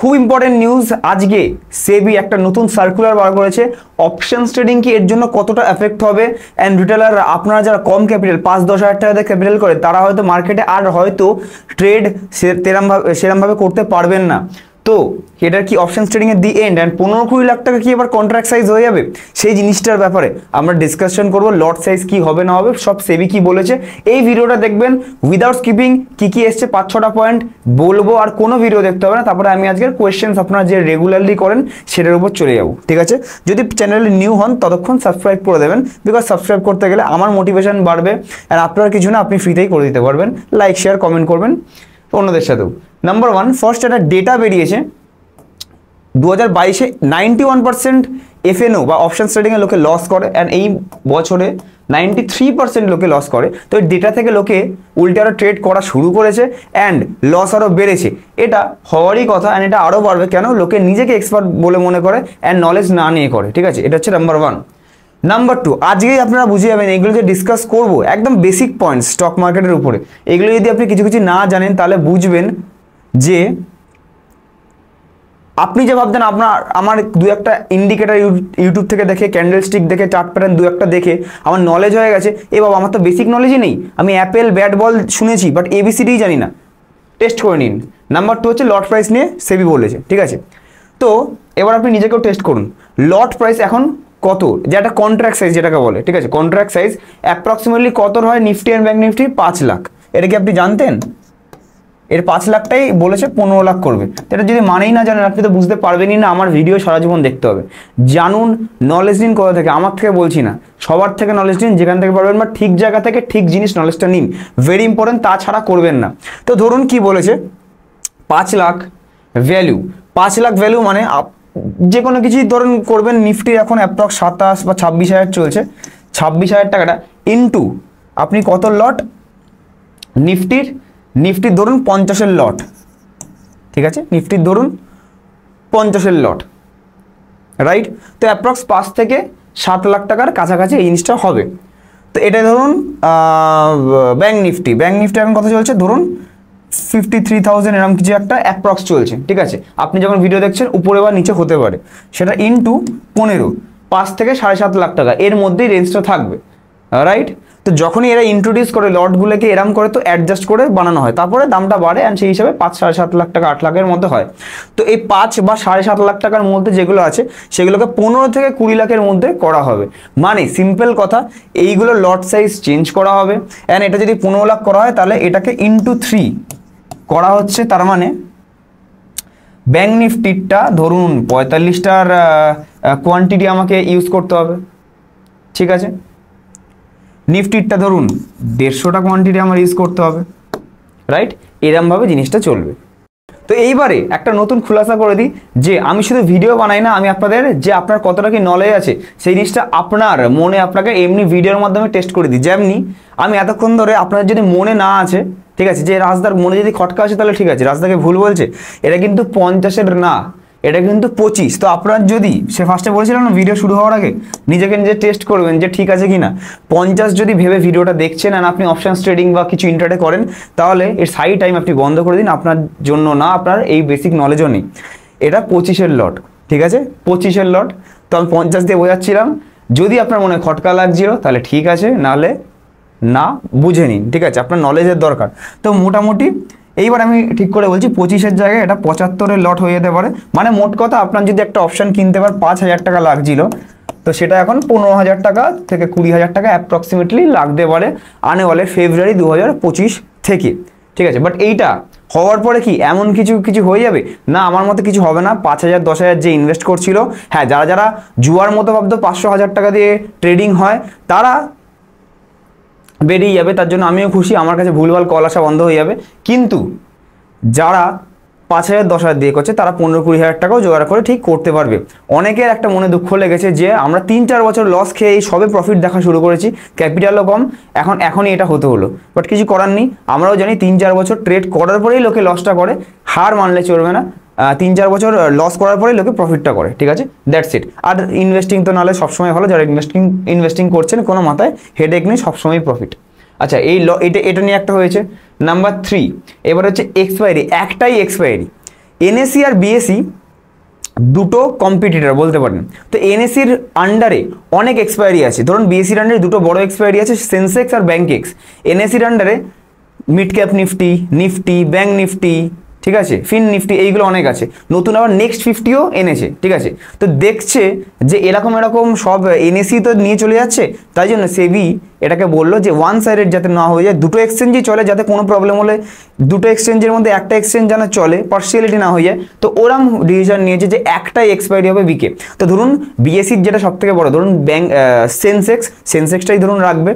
খুব important news আজকে সেবি একটা নতুন সার্কুলার বার করেছে অপশন ট্রেডিং কি এর জন্য কতটা এফেক্ট হবে অ্যান্ড রিটেলার আপনারা যারা কম ক্যাপিটাল পাঁচ দশ হাজার টাকা দিয়ে ক্যাপিটাল করে তারা হয়তো মার্কেটে আর হয়তো ট্রেড সেরমভাবে সেরমভাবে করতে পারবেন না তো এটার কি অপশান এর দি এন্ড অ্যান্ড পনেরো কুড়ি লাখ টাকা কি এবার কন্ট্রাক্ট সাইজ হয়ে যাবে সেই জিনিসটার ব্যাপারে আমরা ডিসকাশন করব লট সাইজ কি হবে না হবে সব সেবি কি বলেছে এই ভিডিওটা দেখবেন উইদাউট স্কিপিং কি কি এসছে পাঁচ ছটা পয়েন্ট বলবো আর কোনো ভিডিও দেখতে হবে না তারপরে আমি আজকের কোয়েশ্চেন্স আপনারা যে রেগুলারলি করেন সেটার উপর চলে যাবো ঠিক আছে যদি চ্যানেলে নিউ হন ততক্ষণ সাবস্ক্রাইব করে দেবেন বিকজ সাবস্ক্রাইব করতে গেলে আমার মোটিভেশন বাড়বে আর আপনার কিছু না আপনি ফ্রিতেই করে দিতে পারবেন লাইক শেয়ার কমেন্ট করবেন অন্যদের সাথেও নাম্বার ওয়ান ফার্স্ট একটা ডেটা বেরিয়েছে দু হাজার বাইশে ওয়ান পার্সেন্ট এফএনও বা ট্রেডিং ট্রেডিংয়ে লোকে লস করে অ্যান্ড এই বছরে নাইনটি থ্রি পার্সেন্ট লোকে লস করে তো এই ডেটা থেকে লোকে উল্টে আরও ট্রেড করা শুরু করেছে অ্যান্ড লস আরও বেড়েছে এটা হওয়ারই কথা অ্যান্ড এটা আরও বাড়বে কেন লোকে নিজেকে এক্সপার্ট বলে মনে করে অ্যান্ড নলেজ না নিয়ে করে ঠিক আছে এটা হচ্ছে নাম্বার ওয়ান নাম্বার টু আজকেই আপনারা বুঝে যাবেন এগুলো যে ডিসকাস করব একদম বেসিক পয়েন্ট স্টক মার্কেটের উপরে এগুলো যদি আপনি কিছু কিছু না জানেন তাহলে বুঝবেন যে আপনি যে ভাবতেন আপনার আমার দু একটা ইন্ডিকেটার ইউটিউব থেকে দেখে ক্যান্ডেল স্টিক দেখে চার্ট প্যাটার্ন দু একটা দেখে আমার নলেজ হয়ে গেছে এ বাবা আমার তো বেসিক নলেজই নেই আমি অ্যাপেল ব্যাট বল শুনেছি বাট এবিসিডিই জানি না টেস্ট করে নিন নাম্বার টু হচ্ছে লট প্রাইস নিয়ে সেবি বলেছে ঠিক আছে তো এবার আপনি নিজেকেও টেস্ট করুন লট প্রাইস এখন কত যেটা কন্ট্রাক্ট সাইজ যেটাকে বলে ঠিক আছে কন্ট্রাক্ট সাইজ অ্যাপ্রক্সিমেটলি কত হয় নিফটি অ্যান্ড ব্যাঙ্ক নিফটি পাঁচ লাখ এটা কি আপনি জানতেন এর পাঁচ লাখটাই বলেছে পনেরো লাখ করবে এটা যদি মানেই না জানেন আপনি তো বুঝতে পারবেনই না আমার ভিডিও সারা জীবন দেখতে হবে জানুন নলেজ নিন কোথা থেকে আমার থেকে বলছি না সবার থেকে নলেজ নিন যেখান থেকে পারবেন বা ঠিক জায়গা থেকে ঠিক জিনিস নলেজটা নিন ভেরি ইম্পর্টেন্ট তাছাড়া করবেন না তো ধরুন কি বলেছে পাঁচ লাখ ভ্যালু পাঁচ লাখ ভ্যালু মানে যে কোনো কিছুই ধরুন করবেন নিফটি এখন অ্যাপ্রক্স সাতাশ বা ছাব্বিশ হাজার চলছে ছাব্বিশ হাজার টাকাটা ইনটু আপনি কত লট নিফটির নিফটি ধরুন পঞ্চাশের লট ঠিক আছে নিফটির ধরুন পঞ্চাশের লট রাইট তো অ্যাপ্রক্স পাঁচ থেকে সাত লাখ টাকার কাছাকাছি এই জিনিসটা হবে তো এটা ধরুন ব্যাঙ্ক নিফটি ব্যাঙ্ক নিফটি এখন কথা চলছে ধরুন ফিফটি থ্রি থাউজেন্ড এরকম কিছু একটা অ্যাপ্রক্স চলছে ঠিক আছে আপনি যখন ভিডিও দেখছেন উপরে বা নিচে হতে পারে সেটা ইন্টু পনেরো পাঁচ থেকে সাড়ে সাত লাখ টাকা এর মধ্যেই রেঞ্জটা থাকবে রাইট তো যখনই এরা ইন্ট্রোডিউস করে লটগুলোকে এরম করে তো অ্যাডজাস্ট করে বানানো হয় তারপরে দামটা বাড়ে অ্যান্ড সেই হিসাবে পাঁচ সাড়ে সাত লাখ টাকা আট লাখের মধ্যে হয় তো এই পাঁচ বা সাড়ে সাত লাখ টাকার মধ্যে যেগুলো আছে সেগুলোকে পনেরো থেকে কুড়ি লাখের মধ্যে করা হবে মানে সিম্পল কথা এইগুলো লট সাইজ চেঞ্জ করা হবে অ্যান্ড এটা যদি পনেরো লাখ করা হয় তাহলে এটাকে ইন্টু থ্রি করা হচ্ছে তার মানে ব্যাঙ্ক নিফটিটা ধরুন পঁয়তাল্লিশটার কোয়ান্টিটি আমাকে ইউজ করতে হবে ঠিক আছে নিফটিটা ধরুন দেড়শোটা কোয়ান্টিটি আমার ইউজ করতে হবে রাইট এরমভাবে জিনিসটা চলবে তো এইবারে একটা নতুন খুলাসা করে দিই যে আমি শুধু ভিডিও বানাই না আমি আপনাদের যে আপনার কতটা কি নলেজ আছে সেই জিনিসটা আপনার মনে আপনাকে এমনি ভিডিওর মাধ্যমে টেস্ট করে দিই যেমনি আমি এতক্ষণ ধরে আপনার যদি মনে না আছে ঠিক আছে যে রাজদার মনে যদি খটকা আছে তাহলে ঠিক আছে রাজদাকে ভুল বলছে এটা কিন্তু পঞ্চাশের না এটা কিন্তু পঁচিশ তো আপনার যদি সে ফার্স্টে বলেছিলাম না ভিডিও শুরু হওয়ার আগে নিজেকে নিজে টেস্ট করবেন যে ঠিক আছে কি না পঞ্চাশ যদি ভেবে ভিডিওটা দেখছেন আর আপনি অপশান ট্রেডিং বা কিছু ইন্টারটে করেন তাহলে এর সাই টাইম আপনি বন্ধ করে দিন আপনার জন্য না আপনার এই বেসিক নলেজও নেই এটা পঁচিশের লট ঠিক আছে পঁচিশের লট তো আমি পঞ্চাশ দিয়ে বোঝাচ্ছিলাম যদি আপনার মনে খটকা লাগছিল তাহলে ঠিক আছে নাহলে না বুঝে নিন ঠিক আছে আপনার নলেজের দরকার তো মোটামুটি এইবার আমি ঠিক করে বলছি পঁচিশের জায়গায় এটা পঁচাত্তরের লট হয়ে যেতে পারে মানে মোট কথা আপনার যদি একটা অপশান কিনতে পার পাঁচ হাজার টাকা লাগছিল তো সেটা এখন পনেরো হাজার টাকা থেকে কুড়ি হাজার টাকা অ্যাপ্রক্সিমেটলি লাগতে পারে আনে বলে ফেব্রুয়ারি দু হাজার থেকে ঠিক আছে বাট এইটা হওয়ার পরে কি এমন কিছু কিছু হয়ে যাবে না আমার মতে কিছু হবে না পাঁচ হাজার দশ হাজার যে ইনভেস্ট করছিল হ্যাঁ যারা যারা জুয়ার মতো ভাবতো পাঁচশো হাজার টাকা দিয়ে ট্রেডিং হয় তারা বেরিয়ে যাবে তার জন্য আমিও খুশি আমার কাছে ভুলভাল কল আসা বন্ধ হয়ে যাবে কিন্তু যারা পাঁচ হাজার দশ হাজার দিয়ে করছে তারা পনেরো কুড়ি হাজার টাকাও জোগাড় করে ঠিক করতে পারবে অনেকের একটা মনে দুঃখ লেগেছে যে আমরা তিন চার বছর লস খেয়ে এই সবে প্রফিট দেখা শুরু করেছি ক্যাপিটালও কম এখন এখনই এটা হতে হলো বাট কিছু করার নেই আমরাও জানি তিন চার বছর ট্রেড করার পরেই লোকে লসটা করে হার মানলে চলবে না তিন চার বছর লস করার পরে লোকে প্রফিটটা করে ঠিক আছে দ্যাটস ইট আর ইনভেস্টিং তো নাহলে সবসময় ভালো যারা ইনভেস্টিং ইনভেস্টিং করছেন কোনো মাথায় হেডেক নেই সবসময় প্রফিট আচ্ছা এই ল এটা এটা নিয়ে একটা হয়েছে নাম্বার থ্রি এবার হচ্ছে এক্সপায়ারি একটাই এক্সপায়ারি এনএসি আর বিএসি দুটো কম্পিটিটর বলতে পারেন তো এনএসির আন্ডারে অনেক এক্সপায়ারি আছে ধরুন বিএসির আন্ডারে দুটো বড় এক্সপায়ারি আছে সেন্সেক্স আর এক্স এনএসির আন্ডারে mid cap Nifty Nifty bank Nifty ঠিক আছে ফিন নিফটি এইগুলো অনেক আছে নতুন আবার নেক্সট ফিফটিও এনেছে ঠিক আছে তো দেখছে যে এরকম এরকম সব এনএসি তো নিয়ে চলে যাচ্ছে তাই জন্য সেবি এটাকে বললো যে ওয়ান সাইডেড যাতে না হয়ে যায় দুটো এক্সচেঞ্জই চলে যাতে কোনো প্রবলেম হলে দুটো এক্সচেঞ্জের মধ্যে একটা এক্সচেঞ্জ যেন চলে পার্সিয়ালিটি না হয়ে যায় তো ওরাম ডিসিশন নিয়েছে যে একটাই এক্সপায়ারি হবে বিকে তো ধরুন বিএসির যেটা সব থেকে বড় ধরুন ব্যাঙ্ক সেন্সেক্স সেন্সেক্সটাই ধরুন রাখবে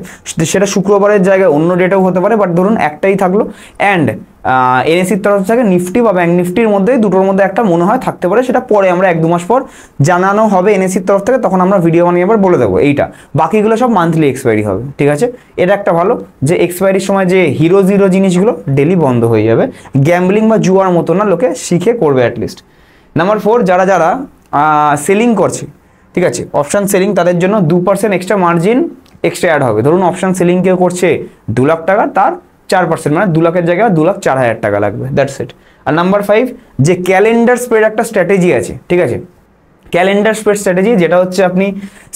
সেটা শুক্রবারের জায়গায় অন্য ডেটাও হতে পারে বাট ধরুন একটাই থাকলো অ্যান্ড এনএসির তরফ থেকে নিফটি বা ব্যাঙ্ক নিফটির মধ্যে দুটোর মধ্যে একটা মনে হয় থাকতে পারে সেটা পরে আমরা এক দু মাস পর জানানো হবে এনএসির তরফ থেকে তখন আমরা ভিডিও বানিয়ে আবার বলে দেবো এইটা বাকিগুলো সব মান্থলি এক্সপায়ারি হবে ঠিক আছে এটা একটা ভালো যে এক্সপায়ারির সময় যে হিরো জিরো জিনিসগুলো ডেলি বন্ধ হয়ে যাবে গ্যাম্বলিং বা জুয়ার মতো না লোকে শিখে করবে অ্যাটলিস্ট নাম্বার ফোর যারা যারা সেলিং করছে ঠিক আছে অপশান সেলিং তাদের জন্য দু percent extra margin extra add হবে ধরুন অপশান সেলিং কেউ করছে দু লাখ টাকা তার চার পার্সেন্ট মানে দু লাখের জায়গায় দু লাখ চার হাজার টাকা লাগবে দ্যাটস ইট আর নাম্বার ফাইভ যে ক্যালেন্ডার স্প্রেড একটা স্ট্র্যাটেজি আছে ঠিক আছে ক্যালেন্ডার স্পেড স্ট্র্যাটেজি যেটা হচ্ছে আপনি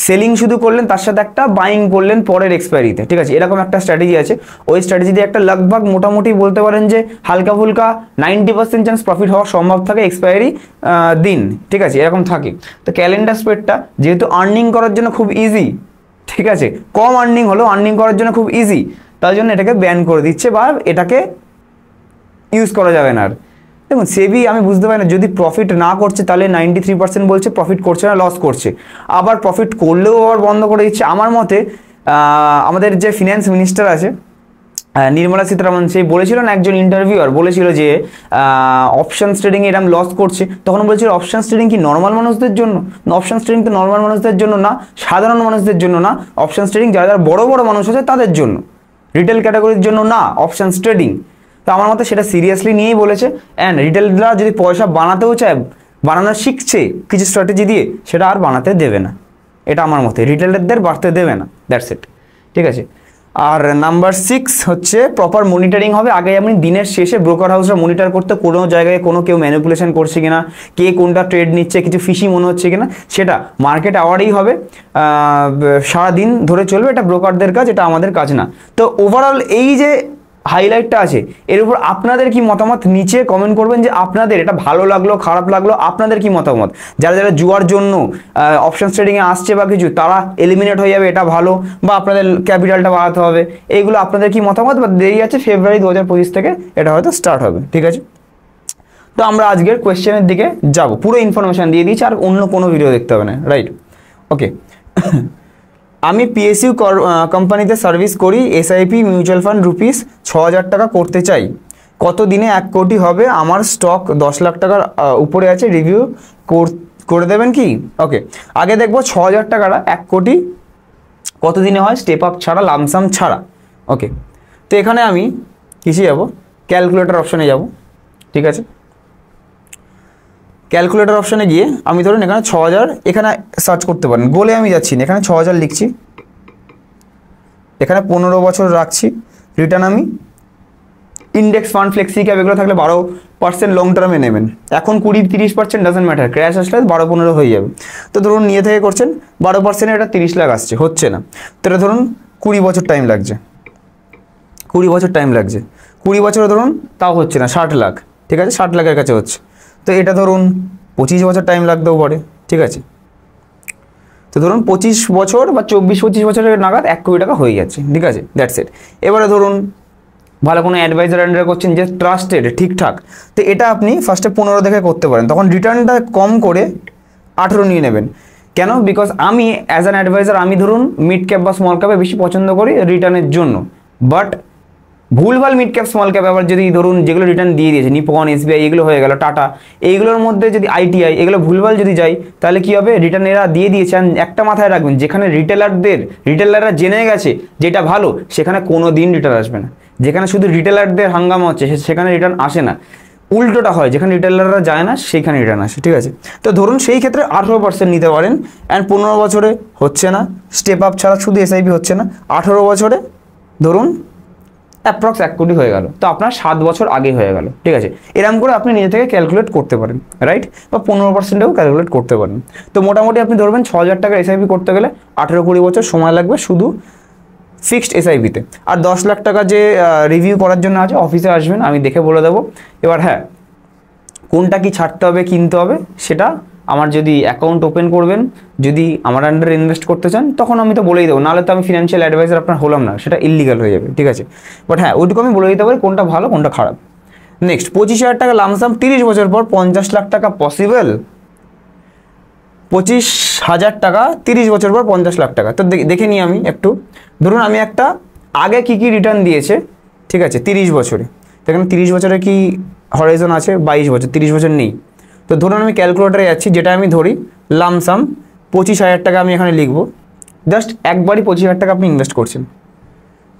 সেলিং শুধু করলেন তার সাথে একটা বাইং করলেন পরের এক্সপায়ারিতে ঠিক আছে এরকম একটা স্ট্র্যাটেজি আছে ওই স্ট্র্যাটেজিতে একটা লাগভাগ মোটামুটি বলতে পারেন যে হালকা ফুলকা নাইনটি পার্সেন্ট চান্স প্রফিট হওয়ার সম্ভব থাকে এক্সপায়ারি দিন ঠিক আছে এরকম থাকে তো ক্যালেন্ডার স্পেডটা যেহেতু আর্নিং করার জন্য খুব ইজি ঠিক আছে কম আর্নিং হলেও আর্নিং করার জন্য খুব ইজি তার জন্য এটাকে ব্যান করে দিচ্ছে বা এটাকে ইউজ করা যাবে না আর দেখুন সেবি আমি বুঝতে পারি না যদি প্রফিট না করছে তাহলে নাইনটি থ্রি পার্সেন্ট বলছে প্রফিট করছে না লস করছে আবার প্রফিট করলেও আবার বন্ধ করে দিচ্ছে আমার মতে আমাদের যে ফিন্যান্স মিনিস্টার আছে নির্মলা সীতারামন সেই বলেছিলেন একজন ইন্টারভিউয়ার বলেছিল যে অপশান ট্রেডিং এরম লস করছে তখন বলেছিল অপশান ট্রেডিং কি নর্মাল মানুষদের জন্য অপশান স্ট্রেডিং তো নর্মাল মানুষদের জন্য না সাধারণ মানুষদের জন্য না অপশান ট্রেডিং যারা যারা বড় বড় মানুষ আছে তাদের জন্য রিটেল ক্যাটাগরির জন্য না অপশান ট্রেডিং তো আমার মতে সেটা সিরিয়াসলি নিয়েই বলেছে অ্যান্ড রিটেলাররা যদি পয়সা বানাতেও চায় বানানো শিখছে কিছু স্ট্র্যাটেজি দিয়ে সেটা আর বানাতে দেবে না এটা আমার মতে রিটেলারদের বাড়তে দেবে না দ্যাটস ইট ঠিক আছে আর নাম্বার সিক্স হচ্ছে প্রপার মনিটরিং হবে আগে আপনি দিনের শেষে ব্রোকার হাউসরা মনিটর করতে কোনো জায়গায় কোনো কেউ ম্যানিপুলেশন করছে কিনা কে কোনটা ট্রেড নিচ্ছে কিছু ফিশি মনে হচ্ছে কিনা সেটা মার্কেট আওয়ারেই হবে সারাদিন ধরে চলবে এটা ব্রোকারদের কাজ এটা আমাদের কাজ না তো ওভারঅল এই যে হাইলাইটটা আছে এর উপর আপনাদের কি মতামত নিচে কমেন্ট করবেন যে আপনাদের এটা ভালো লাগলো খারাপ লাগলো আপনাদের কি মতামত যারা যারা জুয়ার জন্য অপশান ট্রেডিংয়ে আসছে বা কিছু তারা এলিমিনেট হয়ে যাবে এটা ভালো বা আপনাদের ক্যাপিটালটা বাড়াতে হবে এইগুলো আপনাদের কি মতামত বা দেরি আছে ফেব্রুয়ারি দু থেকে এটা হয়তো স্টার্ট হবে ঠিক আছে তো আমরা আজকের কোয়েশ্চেনের দিকে যাব পুরো ইনফরমেশান দিয়ে দিয়েছি আর অন্য কোনো ভিডিও দেখতে হবে না রাইট ওকে আমি পিএসইউ কোম্পানিতে সার্ভিস করি এসআইপি মিউচুয়াল ফান্ড রুপিস ছ টাকা করতে চাই কত দিনে এক কোটি হবে আমার স্টক দশ লাখ টাকার উপরে আছে রিভিউ করে দেবেন কি ওকে আগে দেখবো ছ হাজার টাকাটা এক কোটি কত দিনে হয় স্টেপ আপ ছাড়া লামসাম ছাড়া ওকে তো এখানে আমি কিসে যাব ক্যালকুলেটর অপশনে যাব ঠিক আছে ক্যালকুলেটর অপশানে গিয়ে আমি ধরুন এখানে ছ এখানে সার্চ করতে পারেন গোলে আমি যাচ্ছি না এখানে ছ লিখছি এখানে পনেরো বছর রাখছি রিটার্ন আমি ইন্ডেক্স ফান্ড ফ্লেক্সি ক্যাপ এগুলো থাকলে বারো পার্সেন্ট লং টার্মে নেবেন এখন কুড়ি তিরিশ পার্সেন্ট ডাজেন্ট ম্যাটার ক্র্যাশ আসলে বারো পনেরো হয়ে যাবে তো ধরুন নিয়ে থেকে করছেন বারো পার্সেন্টে এটা তিরিশ লাখ আসছে হচ্ছে না তো এটা ধরুন কুড়ি বছর টাইম লাগছে কুড়ি বছর টাইম লাগছে কুড়ি বছরে ধরুন তাও হচ্ছে না ষাট লাখ ঠিক আছে ষাট লাখের কাছে হচ্ছে তো এটা ধরুন পঁচিশ বছর টাইম লাগতেও পারে ঠিক আছে তো ধরুন পঁচিশ বছর বা চব্বিশ পঁচিশ বছরের নাগাদ এক কোটি টাকা হয়ে যাচ্ছে ঠিক আছে দ্যাটস এট এবারে ধরুন ভালো কোনো অ্যাডভাইজার আন্ডার করছেন যে ট্রাস্টেড ঠিকঠাক তো এটা আপনি ফার্স্টে পনেরো দেখে করতে পারেন তখন রিটার্নটা কম করে আঠেরো নিয়ে নেবেন কেন বিকজ আমি অ্যাজ অ্যান অ্যাডভাইজার আমি ধরুন মিড ক্যাপ বা স্মল ক্যাপে বেশি পছন্দ করি রিটার্নের জন্য বাট ভুলভাল মিড ক্যাপ স্মল ক্যাপ আবার যদি ধরুন যেগুলো রিটার্ন দিয়ে দিয়েছে নিপন এসবিআই এগুলো হয়ে গেল টাটা এইগুলোর মধ্যে যদি আইটিআই এগুলো ভুলভাল যদি যায় তাহলে কি হবে রিটার্ন এরা দিয়ে দিয়েছে একটা মাথায় রাখবেন যেখানে রিটেলারদের রিটেলাররা জেনে গেছে যেটা ভালো সেখানে কোনো দিন রিটার্ন আসবে না যেখানে শুধু রিটেলারদের হাঙ্গামা হচ্ছে সেখানে রিটার্ন আসে না উল্টোটা হয় যেখানে রিটেলাররা যায় না সেইখানে রিটার্ন আসে ঠিক আছে তো ধরুন সেই ক্ষেত্রে আঠেরো পার্সেন্ট নিতে পারেন অ্যান্ড পনেরো বছরে হচ্ছে না স্টেপ আপ ছাড়া শুধু এসআইপি হচ্ছে না আঠেরো বছরে ধরুন অ্যাপ্রক্স এক কোটি হয়ে গেল তো আপনার সাত বছর আগে হয়ে গেল ঠিক আছে এরকম করে আপনি নিজে থেকে ক্যালকুলেট করতে পারেন রাইট বা পনেরো পার্সেন্টেও ক্যালকুলেট করতে পারেন তো মোটামুটি আপনি ধরবেন ছ হাজার টাকার এসআইপি করতে গেলে আঠেরো কুড়ি বছর সময় লাগবে শুধু ফিক্সড এসআইপিতে আর দশ লাখ টাকা যে রিভিউ করার জন্য আছে অফিসে আসবেন আমি দেখে বলে দেবো এবার হ্যাঁ কোনটা কি ছাড়তে হবে কিনতে হবে সেটা আমার যদি অ্যাকাউন্ট ওপেন করবেন যদি আমার আন্ডারে ইনভেস্ট করতে চান তখন আমি তো বলেই দেবো নাহলে তো আমি ফিনান্সিয়াল অ্যাডভাইজার আপনার হলাম না সেটা ইলিগাল হয়ে যাবে ঠিক আছে বাট হ্যাঁ ওইটুকু আমি বলে দিতে পারি কোনটা ভালো কোনটা খারাপ নেক্সট পঁচিশ হাজার টাকা লামসাম তিরিশ বছর পর পঞ্চাশ লাখ টাকা পসিবল পঁচিশ হাজার টাকা তিরিশ বছর পর পঞ্চাশ লাখ টাকা তো দেখে নিই আমি একটু ধরুন আমি একটা আগে কি কি রিটার্ন দিয়েছে ঠিক আছে তিরিশ বছরে তো এখানে তিরিশ বছরে কি হরাইজন আছে বাইশ বছর তিরিশ বছর নেই তো ধরুন আমি ক্যালকুলেটারে যাচ্ছি যেটা আমি ধরি লামসাম পঁচিশ হাজার টাকা আমি এখানে লিখব জাস্ট একবারই পঁচিশ হাজার টাকা আপনি ইনভেস্ট করছেন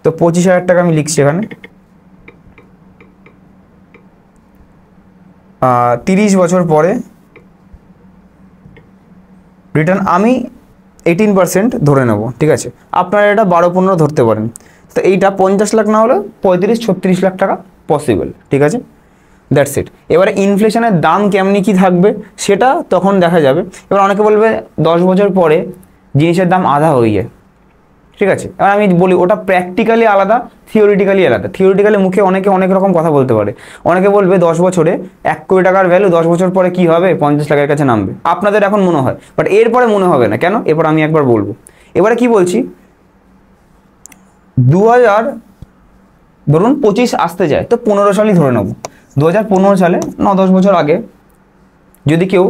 তো পঁচিশ হাজার টাকা আমি লিখছি এখানে তিরিশ বছর পরে রিটার্ন আমি এইটিন পারসেন্ট ধরে নেব ঠিক আছে আপনারা এটা বারো পনেরো ধরতে পারেন তো এইটা পঞ্চাশ লাখ না হলে পঁয়ত্রিশ ছত্রিশ লাখ টাকা পসিবল ঠিক আছে দ্যাটস ইট এবারে ইনফ্লেশনের দাম কেমনি কি থাকবে সেটা তখন দেখা যাবে এবার অনেকে বলবে দশ বছর পরে জিনিসের দাম আধা হয়ে যায় ঠিক আছে এবার আমি বলি ওটা প্র্যাকটিক্যালি আলাদা থিওরিটিক্যালি আলাদা থিওরিটিক্যালি মুখে অনেকে অনেক রকম কথা বলতে পারে অনেকে বলবে দশ বছরে এক কোটি টাকার ভ্যালু দশ বছর পরে কি হবে পঞ্চাশ লাখের কাছে নামবে আপনাদের এখন মনে হয় বাট এরপরে মনে হবে না কেন এরপর আমি একবার বলবো এবারে কি বলছি দু হাজার ধরুন পঁচিশ আসতে যায় তো পনেরো সালই ধরে নেবো দু সালে ন দশ বছর আগে যদি কেউ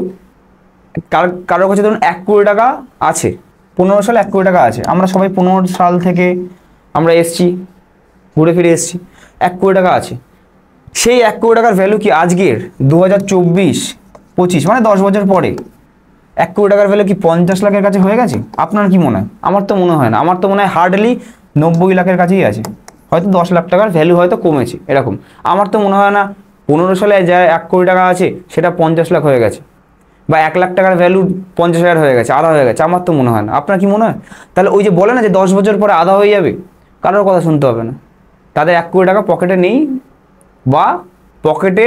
কার কারোর কাছে ধরুন এক কোটি টাকা আছে পনেরো সালে এক কোটি টাকা আছে আমরা সবাই পনেরো সাল থেকে আমরা এসছি ঘুরে ফিরে এসছি এক কোটি টাকা আছে সেই এক কোটি টাকার ভ্যালু কি আজকের দু হাজার চব্বিশ পঁচিশ মানে দশ বছর পরে এক কোটি টাকার ভ্যালু কি পঞ্চাশ লাখের কাছে হয়ে গেছে আপনার কি মনে হয় আমার তো মনে হয় না আমার তো মনে হয় হার্ডলি নব্বই লাখের কাছেই আছে হয়তো দশ লাখ টাকার ভ্যালু হয়তো কমেছে এরকম আমার তো মনে হয় না পনেরো সালে যা এক কোটি টাকা আছে সেটা পঞ্চাশ লাখ হয়ে গেছে বা এক লাখ টাকার ভ্যালু পঞ্চাশ হাজার হয়ে গেছে আধা হয়ে গেছে আমার তো মনে হয় না আপনার কি মনে হয় তাহলে ওই যে বলে না যে দশ বছর পরে আধা হয়ে যাবে কারোর কথা শুনতে হবে না তাদের এক কোটি টাকা পকেটে নেই বা পকেটে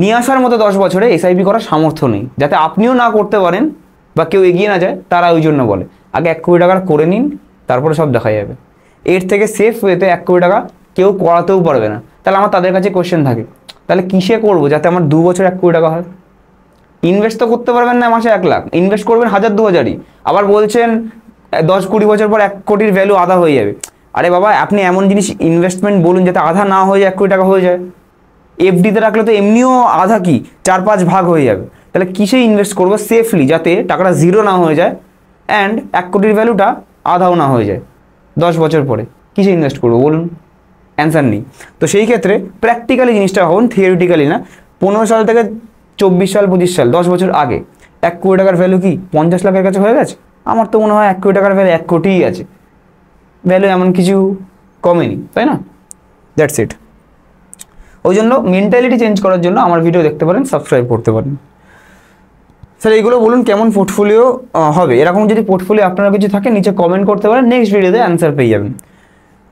নিয়ে আসার মতো দশ বছরে এসআইপি করার সামর্থ্য নেই যাতে আপনিও না করতে পারেন বা কেউ এগিয়ে না যায় তারা ওই জন্য বলে আগে এক কোটি টাকার করে নিন তারপরে সব দেখা যাবে এর থেকে সেফ হয়েতে এক কোটি টাকা কেউ করাতেও পারবে না তাহলে আমার তাদের কাছে কোয়েশ্চেন থাকে তাহলে কিসে করব যাতে আমার দু বছর এক কোটি টাকা হয় ইনভেস্ট তো করতে পারবেন না মাসে এক লাখ ইনভেস্ট করবেন হাজার দু হাজারই আবার বলছেন দশ কুড়ি বছর পর এক কোটির ভ্যালু আধা হয়ে যাবে আরে বাবা আপনি এমন জিনিস ইনভেস্টমেন্ট বলুন যাতে আধা না হয়ে যায় এক কোটি টাকা হয়ে যায় এফডিতে রাখলে তো এমনিও আধা কি চার পাঁচ ভাগ হয়ে যাবে তাহলে কিসে ইনভেস্ট করব সেফলি যাতে টাকাটা জিরো না হয়ে যায় অ্যান্ড এক কোটির ভ্যালুটা আধাও না হয়ে যায় দশ বছর পরে কিসে ইনভেস্ট করবো বলুন অ্যান্সার নেই তো সেই ক্ষেত্রে প্র্যাকটিক্যালি জিনিসটা হন থিওরিটিক্যালি না পনেরো সাল থেকে চব্বিশ সাল পঁচিশ সাল দশ বছর আগে এক কোটি টাকার ভ্যালু কি পঞ্চাশ লাখের কাছে হয়ে গেছে আমার তো মনে হয় এক কোটি টাকার ভ্যালু এক কোটিই আছে ভ্যালু এমন কিছু কমেনি তাই না দ্যাটস ইট ওই জন্য মেন্টালিটি চেঞ্জ করার জন্য আমার ভিডিও দেখতে পারেন সাবস্ক্রাইব করতে পারেন স্যার এইগুলো বলুন কেমন পোর্টফোলিও হবে এরকম যদি পোর্টফোলিও আপনারা কিছু থাকে নিচে কমেন্ট করতে পারেন নেক্সট ভিডিওতে অ্যান্সার পেয়ে যাবেন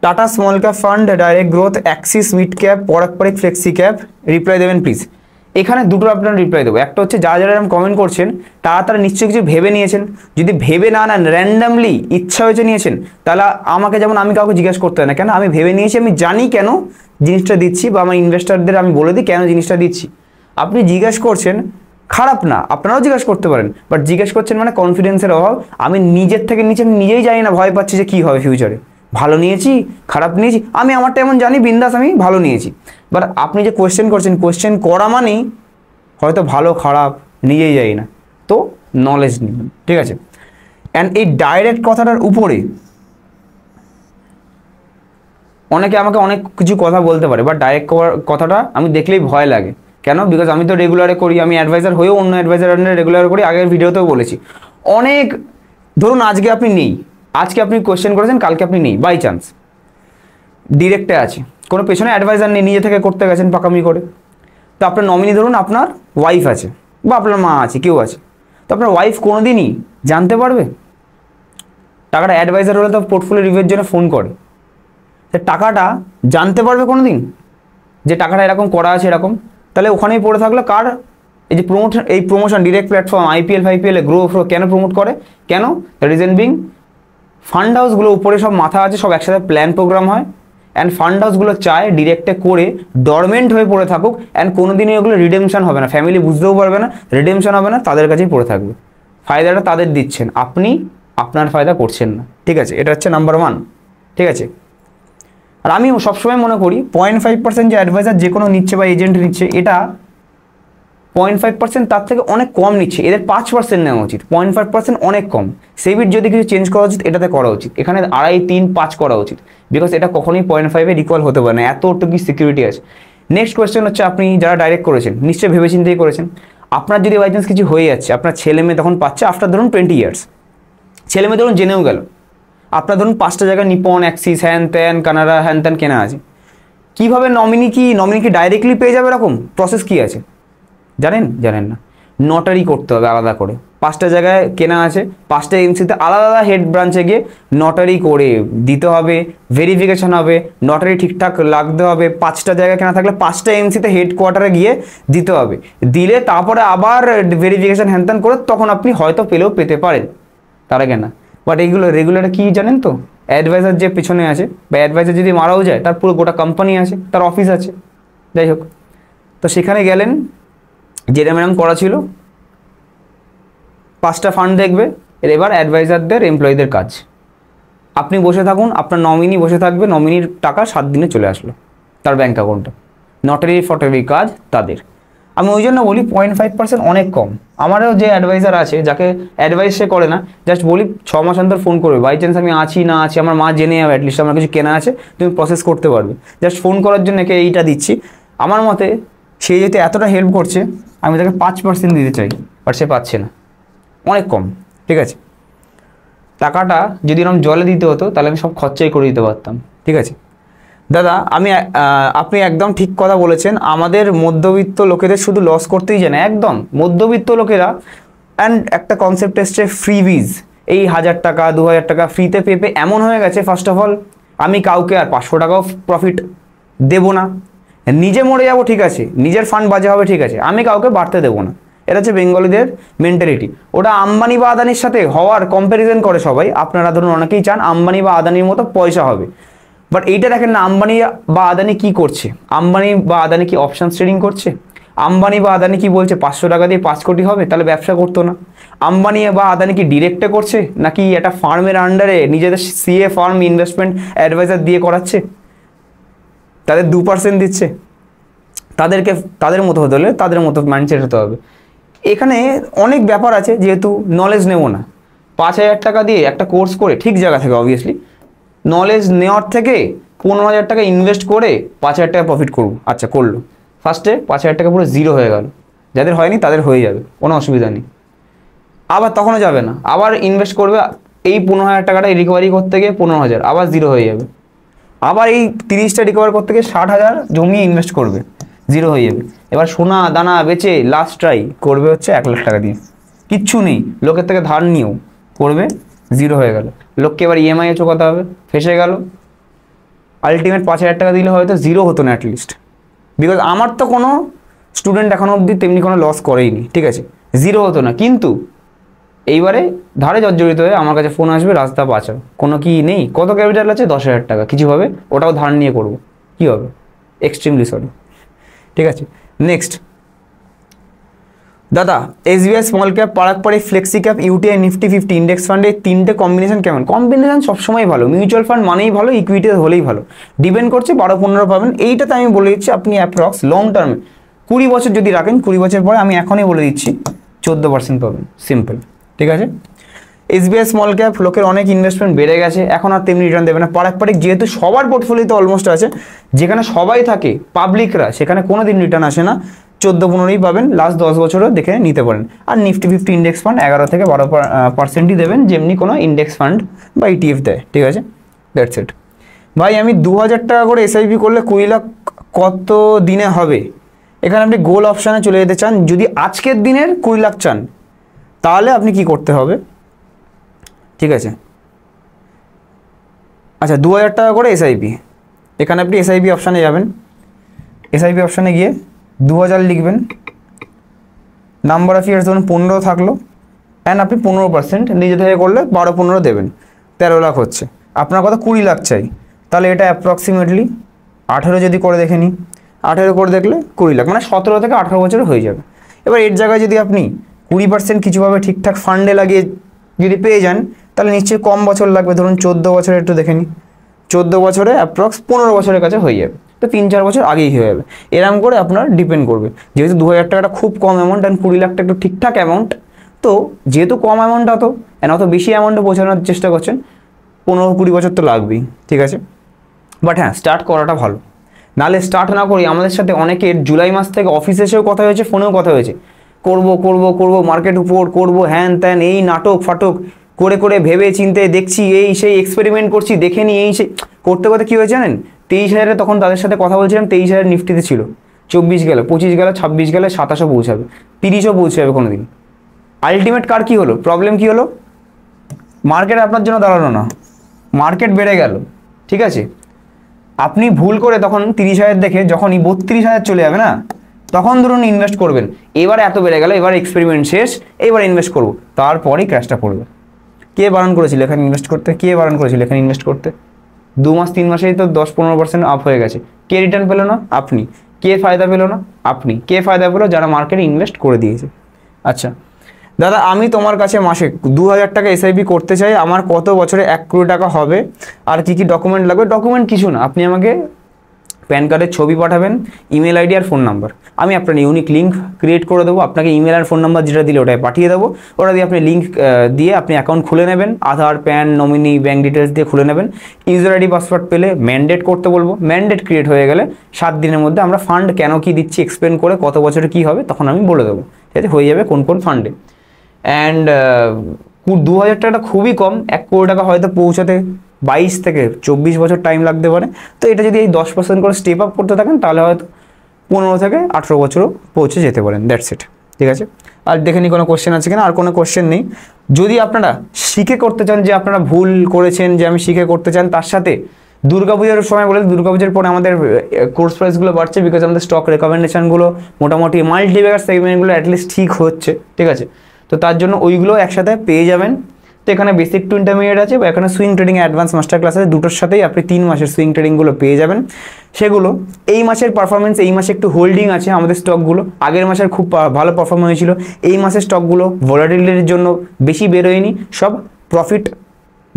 Tata small cap fund direct growth Axis mid cap পরাক পরাকপরিক ফ্লেক্সি ক্যাপ রিপ্লাই দেবেন প্লিজ এখানে দুটো আপনার রিপ্লাই দেবো একটা হচ্ছে যারা যারা এরকম কমেন্ট করছেন তারা তারা নিশ্চয়ই কিছু ভেবে নিয়েছেন যদি ভেবে না নেন র্যান্ডামলি ইচ্ছা হয়েছে নিয়েছেন তাহলে আমাকে যেমন আমি কাউকে জিজ্ঞেস করতে হয় না কেন আমি ভেবে নিয়েছি আমি জানি কেন জিনিসটা দিচ্ছি বা আমার ইনভেস্টারদের আমি বলে দিই কেন জিনিসটা দিচ্ছি আপনি জিজ্ঞেস করছেন খারাপ না আপনারাও জিজ্ঞেস করতে পারেন বাট জিজ্ঞেস করছেন মানে কনফিডেন্সের অভাব আমি নিজের থেকে নিচে আমি নিজেই জানি না ভয় পাচ্ছি যে কী হবে ফিউচারে ভালো নিয়েছি খারাপ নিয়েছি আমি আমারটা এমন জানি বিন্দাস আমি ভালো নিয়েছি বাট আপনি যে কোয়েশ্চেন করছেন কোয়েশ্চেন করা মানেই হয়তো ভালো খারাপ নিজেই যাই না তো নলেজ নেবেন ঠিক আছে অ্যান্ড এই ডাইরেক্ট কথাটার উপরে অনেকে আমাকে অনেক কিছু কথা বলতে পারে বা ডাইরেক্ট কথাটা আমি দেখলেই ভয় লাগে কেন বিকজ আমি তো রেগুলারে করি আমি অ্যাডভাইজার হয়েও অন্য অ্যাডভাইজার রেগুলার করি আগের ভিডিওতেও বলেছি অনেক ধরুন আজকে আপনি নেই আজকে আপনি কোয়েশ্চেন করেছেন কালকে আপনি নেই বাই চান্স ডিরেক্টে আছে কোনো পেছনে অ্যাডভাইজার নেই নিজে থেকে করতে গেছেন পাকামি করে তো আপনার নমিনি ধরুন আপনার ওয়াইফ আছে বা আপনার মা আছে কেউ আছে তো আপনার ওয়াইফ কোনো দিনই জানতে পারবে টাকাটা অ্যাডভাইজার হলে তো পোর্টফোলিও রিভিউর জন্য ফোন করে সে টাকাটা জানতে পারবে কোনো দিন যে টাকাটা এরকম করা আছে এরকম তাহলে ওখানেই পড়ে থাকলো কার এই যে প্রমোশন এই প্রমোশন ডিরেক্ট প্ল্যাটফর্ম আইপিএল ফাইপিএলে গ্রো ফ্রো কেন প্রমোট করে কেন দ্য রিজন বিং ফান্ড হাউসগুলো উপরে সব মাথা আছে সব একসাথে প্ল্যান প্রোগ্রাম হয় অ্যান্ড ফান্ড হাউসগুলো চায় ডিরেক্টে করে ডরমেন্ট হয়ে পড়ে থাকুক অ্যান্ড কোনো দিনই ওগুলো রিডেমশন হবে না ফ্যামিলি বুঝতেও পারবে না রিডেমশন হবে না তাদের কাছেই পড়ে থাকবে ফায়দাটা তাদের দিচ্ছেন আপনি আপনার ফায়দা করছেন না ঠিক আছে এটা হচ্ছে নাম্বার ওয়ান ঠিক আছে আর আমি সবসময় মনে করি পয়েন্ট ফাইভ পার্সেন্ট যে অ্যাডভাইজার যে কোনো নিচ্ছে বা এজেন্ট নিচ্ছে এটা পয়েন্ট ফাইভ পার্সেন্ট তার থেকে অনেক কম নিচ্ছে এদের পাঁচ পার্সেন্ট নেওয়া উচিত পয়েন্ট ফাইভ পার্সেন্ট অনেক কম সেভিট যদি কিছু চেঞ্জ করা উচিত এটাতে করা উচিত এখানে আড়াই তিন পাঁচ করা উচিত বিকজ এটা কখনোই পয়েন্ট ফাইভে রিকল হতে পারে না এত কি সিকিউরিটি আছে নেক্সট কোয়েশ্চেন হচ্ছে আপনি যারা ডাইরেক্ট করেছেন নিশ্চয়ই ভেবেচিন্তেই করেছেন আপনার যদি বাই চান্স কিছু হয়ে যাচ্ছে আপনার ছেলে মেয়ে তখন পাচ্ছে আফটার ধরুন টোয়েন্টি ইয়ার্স ছেলে মেয়ে ধরুন জেনেও গেল আপনার ধরুন পাঁচটা জায়গায় নিপন অ্যাক্সিস হ্যান ত্যান কানাডা হ্যান ত্যান কেনা আছে কীভাবে নমিনি কি নমিনি কি ডাইরেক্টলি পেয়ে যাবে এরকম প্রসেস কী আছে জানেন জানেন না নটারি করতে হবে আলাদা করে পাঁচটা জায়গায় কেনা আছে পাঁচটা এমসিতে আলাদা আলাদা হেড ব্রাঞ্চে গিয়ে নটারি করে দিতে হবে ভেরিফিকেশান হবে নটারি ঠিকঠাক লাগতে হবে পাঁচটা জায়গায় কেনা থাকলে পাঁচটা এমসিতে হেড কোয়ার্টারে গিয়ে দিতে হবে দিলে তারপরে আবার ভেরিফিকেশান হ্যানত্যান করে তখন আপনি হয়তো পেলেও পেতে পারেন তার আগে না বাট এইগুলো রেগুলার কি জানেন তো অ্যাডভাইজার যে পেছনে আছে বা অ্যাডভাইজার যদি মারাও যায় তার পুরো গোটা কোম্পানি আছে তার অফিস আছে যাই হোক তো সেখানে গেলেন যেরম ম্যাডাম করা ছিল পাঁচটা ফান্ড দেখবে এবার অ্যাডভাইজারদের এমপ্লয়ীদের কাজ আপনি বসে থাকুন আপনার নমিনি বসে থাকবে নমিনির টাকা সাত দিনে চলে আসলো তার ব্যাঙ্ক অ্যাকাউন্টে নটারি ফটারি কাজ তাদের আমি ওই জন্য বলি পয়েন্ট ফাইভ পার্সেন্ট অনেক কম আমারও যে অ্যাডভাইজার আছে যাকে অ্যাডভাইস সে করে না জাস্ট বলি ছ মাস অন্তর ফোন করবে বাই চান্স আমি আছি না আছি আমার মা জেনে যাবে অ্যাটলিস্ট আমার কিছু কেনা আছে তুমি প্রসেস করতে পারবে জাস্ট ফোন করার জন্য একে এইটা দিচ্ছি আমার মতে সে যেহেতু এতটা হেল্প করছে আমি তাকে পাঁচ পার্সেন্ট দিতে চাই বাট সে পাচ্ছে না অনেক কম ঠিক আছে টাকাটা যদি এরকম জলে দিতে হতো তাহলে আমি সব খরচাই করে দিতে পারতাম ঠিক আছে দাদা আমি আপনি একদম ঠিক কথা বলেছেন আমাদের মধ্যবিত্ত লোকেদের শুধু লস করতেই জানে একদম মধ্যবিত্ত লোকেরা অ্যান্ড একটা কনসেপ্ট এসছে ফ্রি বিজ এই হাজার টাকা দু হাজার টাকা ফ্রিতে পেপে এমন হয়ে গেছে ফার্স্ট অফ অল আমি কাউকে আর পাঁচশো টাকাও প্রফিট দেব না হ্যাঁ, নিজে মরে যাব ঠিক আছে নিজের ফান্ড বাজে হবে ঠিক আছে আমি কাউকে বাড়তে দেবো না এটা হচ্ছে বেঙ্গলিদের মেন্টালিটি ওটা আম্বানি বা আদানির সাথে হওয়ার কম্প্যারিজন করে সবাই আপনারা ধরুন অনেকেই চান আম্বানি বা আদানির মতো পয়সা হবে বাট এইটা দেখেন না আম্বানি বা আদানি কি করছে আম্বানি বা আদানি কি অপশান ট্রেডিং করছে আম্বানি বা আদানি কি বলছে পাঁচশো টাকা দিয়ে পাঁচ কোটি হবে তাহলে ব্যবসা করতো না আম্বানি বা আদানি কি ডিরেক্টে করছে নাকি একটা ফার্মের আন্ডারে নিজেদের সিএ ফার্ম ইনভেস্টমেন্ট অ্যাডভাইজার দিয়ে করাচ্ছে তাদের দু পার্সেন্ট দিচ্ছে তাদেরকে তাদের মতো হতে হলে তাদের মতো মাইন্ডসেট হতে হবে এখানে অনেক ব্যাপার আছে যেহেতু নলেজ নেব না পাঁচ হাজার টাকা দিয়ে একটা কোর্স করে ঠিক জায়গা থেকে অবভিয়াসলি নলেজ নেওয়ার থেকে পনেরো হাজার টাকা ইনভেস্ট করে পাঁচ হাজার টাকা প্রফিট করব আচ্ছা করলো ফার্স্টে পাঁচ হাজার টাকা পুরো জিরো হয়ে গেল যাদের হয়নি তাদের হয়ে যাবে কোনো অসুবিধা নেই আবার তখনও যাবে না আবার ইনভেস্ট করবে এই পনেরো হাজার টাকাটা রিকভারি করতে গিয়ে পনেরো হাজার আবার জিরো হয়ে যাবে আবার এই তিরিশটা রিকভার করতে গিয়ে ষাট হাজার জমিয়ে ইনভেস্ট করবে জিরো হয়ে যাবে এবার সোনা দানা বেচে লাস্ট ট্রাই করবে হচ্ছে এক লাখ টাকা দিয়ে কিচ্ছু নেই লোকের থেকে ধার নিয়েও করবে জিরো হয়ে গেল লোককে এবার ইএমআইয়ে চোকাতে হবে ফেসে গেল আলটিমেট পাঁচ হাজার টাকা দিলে হয়তো জিরো হতো না অ্যাটলিস্ট বিকজ আমার তো কোনো স্টুডেন্ট এখনো অবধি তেমনি কোনো লস করেইনি ঠিক আছে জিরো হতো না কিন্তু এইবারে ধারে জর্জরিত হয়ে আমার কাছে ফোন আসবে রাস্তা বাঁচাও কোনো কি নেই কত ক্যাপিটাল আছে দশ হাজার টাকা কিছু হবে ওটাও ধার নিয়ে করব কি হবে এক্সট্রিমলি সরি ঠিক আছে নেক্সট দাদা এস বিআই স্মল ক্যাপ পাড়াকপাড়ি flexi cap UTI Nifty fifty index ফান্ডে তিনটে কম্বিনেশন কেমন কম্বিনেশন সবসময় ভালো মিউচুয়াল ফান্ড মানেই ভালো ইকুইটি হলেই ভালো ডিপেন্ড করছে বারো পনেরো পাবেন এইটাতে আমি বলে দিচ্ছি আপনি অ্যাপ্রক্স লং টার্মে কুড়ি বছর যদি রাখেন কুড়ি বছর পরে আমি এখনই বলে দিচ্ছি চোদ্দো পার্সেন্ট পাবেন সিম্পল ঠিক আছে এসবিআই স্মল ক্যাপ লোকের অনেক ইনভেস্টমেন্ট বেড়ে গেছে এখন আর তেমনি রিটার্ন দেবে না পারাপারিক যেহেতু সবার পোর্টফোলিওতে অলমোস্ট আছে যেখানে সবাই থাকে পাবলিকরা সেখানে কোনো দিন রিটার্ন আসে না চোদ্দো পনেরোই পাবেন লাস্ট দশ বছরও দেখে নিতে পারেন আর নিফটি ফিফটি ইন্ডেক্স ফান্ড এগারো থেকে বারো পার্সেন্টই দেবেন যেমনি কোনো ইন্ডেক্স ফান্ড বা ইটিএফ e দেয় ঠিক আছে দ্যাটস ইট ভাই আমি দু হাজার টাকা করে এসআইপি করলে কুড়ি লাখ কত দিনে হবে এখানে আপনি গোল অপশানে চলে যেতে চান যদি আজকের দিনের কুড়ি লাখ চান তাহলে আপনি কি করতে হবে ঠিক আছে আচ্ছা দু হাজার টাকা করে এসআইপি এখানে আপনি এসআইপি অপশানে যাবেন এসআইপি অপশানে গিয়ে দু হাজার লিখবেন নাম্বার অফ ইয়ার্স ধরুন পনেরো থাকলো অ্যান্ড আপনি পনেরো পার্সেন্ট নিজে থেকে করলে বারো পনেরো দেবেন তেরো লাখ হচ্ছে আপনার কথা কুড়ি লাখ চাই তাহলে এটা অ্যাপ্রক্সিমেটলি আঠেরো যদি করে দেখে নিই আঠেরো করে দেখলে কুড়ি লাখ মানে সতেরো থেকে আঠেরো বছর হয়ে যাবে এবার এর জায়গায় যদি আপনি কুড়ি পার্সেন্ট কিছুভাবে ঠিকঠাক ফান্ডে লাগিয়ে যদি পেয়ে যান তাহলে নিশ্চয়ই কম বছর লাগবে ধরুন চোদ্দো বছরে একটু দেখে নিই চোদ্দো বছরে অ্যাপ্রক্স পনেরো বছরের কাছে হয়ে যাবে তো তিন চার বছর আগেই হয়ে যাবে এরকম করে আপনার ডিপেন্ড করবে যেহেতু দু হাজার টাকাটা খুব কম অ্যামাউন্ট অ্যান্ড কুড়ি লাখটা একটু ঠিকঠাক অ্যামাউন্ট তো যেহেতু কম অ্যামাউন্ট অত অ্যান্ড অত বেশি অ্যামাউন্টে পৌঁছানোর চেষ্টা করছেন পনেরো কুড়ি বছর তো লাগবেই ঠিক আছে বাট হ্যাঁ স্টার্ট করাটা ভালো নাহলে স্টার্ট না করি আমাদের সাথে অনেকের জুলাই মাস থেকে অফিসে এসেও কথা হয়েছে ফোনেও কথা হয়েছে করব করব করব মার্কেট উপর করব হ্যান ত্যান এই নাটক ফাটক করে করে ভেবে চিনতে দেখছি এই সেই এক্সপেরিমেন্ট করছি দেখে নিই এই সেই করতে করতে কী হয়েছে জানেন তেইশ হাজারে তখন তাদের সাথে কথা বলছিলাম তেইশ হাজার নিফটিতে ছিল চব্বিশ গেলে পঁচিশ গেলে ছাব্বিশ গেলে সাতাশও পৌঁছাবে তিরিশও পৌঁছাবে কোনো দিন আলটিমেট কার কী হলো প্রবলেম কী হলো মার্কেট আপনার জন্য দাঁড়ালো না মার্কেট বেড়ে গেল ঠিক আছে আপনি ভুল করে তখন তিরিশ হাজার দেখে যখন এই বত্রিশ হাজার চলে যাবে না তখন ধরুন ইনভেস্ট করবেন এবার এত বেড়ে গেল এবার এক্সপেরিমেন্ট শেষ এবার ইনভেস্ট করব তারপরে ক্র্যাশটা পড়বে কে বারণ করেছিল এখানে ইনভেস্ট করতে কে বারণ করেছিল এখানে ইনভেস্ট করতে দু মাস তিন মাসেই তো দশ পনেরো পার্সেন্ট আপ হয়ে গেছে কে রিটার্ন পেলো না আপনি কে ফায়দা পেলো না আপনি কে ফায়দা পেলো যারা মার্কেটে ইনভেস্ট করে দিয়েছে আচ্ছা দাদা আমি তোমার কাছে মাসে দু হাজার টাকা এসআইপি করতে চাই আমার কত বছরে এক কোটি টাকা হবে আর কি কি ডকুমেন্ট লাগবে ডকুমেন্ট কিছু না আপনি আমাকে প্যান কার্ডের ছবি পাঠাবেন ইমেল আইডি আর ফোন নাম্বার আমি আপনার ইউনিক লিঙ্ক ক্রিয়েট করে দেবো আপনাকে ইমেল আর ফোন নাম্বার যেটা দিলে ওটাই পাঠিয়ে দেবো ওটা দিয়ে আপনি লিঙ্ক দিয়ে আপনি অ্যাকাউন্ট খুলে নেবেন Aadhaar PAN nominee bank details দিয়ে খুলে নেবেন ইউজার আইডি পাসওয়ার্ড পেলে ম্যান্ডেট করতে বলবো ম্যান্ডেট ক্রিয়েট হয়ে গেলে সাত দিনের মধ্যে আমরা ফান্ড কেন কি দিচ্ছি এক্সপ্লেন করে কত বছরে কি হবে তখন আমি বলে দেবো ঠিক আছে হয়ে যাবে কোন কোন ফান্ডে অ্যান্ড দু হাজার টাকাটা খুবই কম এক কোটি টাকা হয়তো পৌঁছাতে বাইশ থেকে চব্বিশ বছর টাইম লাগতে পারে তো এটা যদি এই দশ পার্সেন্ট করে স্টেপ আপ করতে থাকেন তাহলে হয়তো পনেরো থেকে আঠেরো বছরও পৌঁছে যেতে পারেন দ্যাটস ইট ঠিক আছে আর দেখে নিই কোনো কোশ্চেন আছে কিনা আর কোনো কোশ্চেন নেই যদি আপনারা শিখে করতে চান যে আপনারা ভুল করেছেন যে আমি শিখে করতে চান তার সাথে দুর্গাপূজার সময় বলে দুর্গাপূজার পরে আমাদের কোর্স প্রাইসগুলো বাড়ছে বিকজ আমাদের স্টক রেকমেন্ডেশনগুলো মোটামুটি মাল্টিভেগার সেগমেন্টগুলো অ্যাটলিস্ট ঠিক হচ্ছে ঠিক আছে তো তার জন্য ওইগুলো একসাথে পেয়ে যাবেন তো এখানে বেসিক টু ইন্টারমিডিয়েট আছে বা এখানে swing trading advance master class আছে দুটোর সাথেই আপনি তিন মাসের সুইং ট্রেডিংগুলো পেয়ে যাবেন সেগুলো এই মাসের পারফরমেন্স এই মাসে একটু হোল্ডিং আছে আমাদের স্টকগুলো আগের মাসের খুব ভালো পারফর্ম হয়েছিল এই মাসের স্টকগুলো ভোলাটিলিটির জন্য বেশি বেরোয়নি সব প্রফিট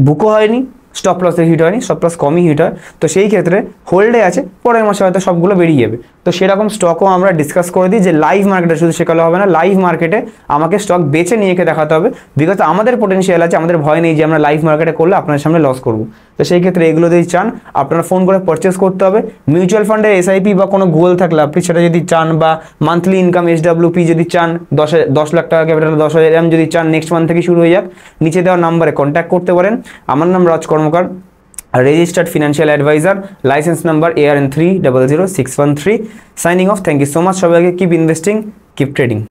বুকও হয়নি স্টপ লসে হিট হয়নি স্টপ লস কমই হিট হয় তো সেই ক্ষেত্রে হোল্ডে আছে পরের মাসে হয়তো সবগুলো বেরিয়ে যাবে তো সেরকম স্টকও আমরা ডিসকাস করে দিই যে লাইভ মার্কেটে শুধু শেখালে হবে না লাইভ মার্কেটে আমাকে স্টক বেছে নিয়ে একে দেখাতে হবে বিকজ আমাদের পোটেন্সিয়াল আছে আমাদের ভয় নেই যে আমরা লাইভ মার্কেটে করলে আপনার সামনে লস করব তো সেই ক্ষেত্রে এগুলো যদি চান আপনার ফোন করে পারচেস করতে হবে মিউচুয়াল ফান্ডের এসআইপি বা কোনো গোল থাকলে আপনি সেটা যদি চান বা মান্থলি ইনকাম এসডাব্লিউপি যদি চান দশ দশ লাখ টাকা ক্যাপিটাল দশ হাজার এম যদি চান নেক্সট মান্থ থেকে শুরু হয়ে যাক নিচে দেওয়া নাম্বারে কন্ট্যাক্ট করতে পারেন আমার নাম রাজ কর্মকার registered financial advisor license number arn300613 signing off thank you so much everybody keep investing keep trading